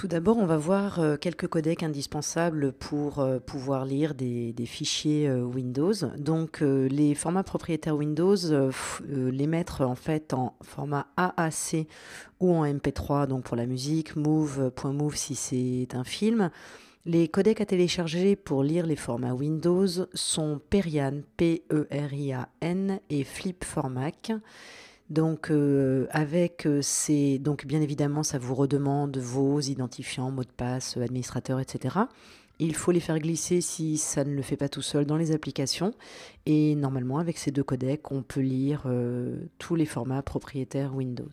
Tout d'abord, on va voir euh, quelques codecs indispensables pour euh, pouvoir lire des, fichiers euh, Windows. Donc, les formats propriétaires Windows, les mettre en fait en format AAC ou en MP3, donc pour la musique, move.move si c'est un film. Les codecs à télécharger pour lire les formats Windows sont Perian, P-E-R-I-A-N et donc, euh, avec euh, ces. Donc, bien évidemment, ça vous redemande vos identifiants, mots de passe, euh, administrateur, etc. Il faut les faire glisser si ça ne le fait pas tout seul dans les applications. Et normalement, avec ces deux codecs, on peut lire tous les formats propriétaires Windows.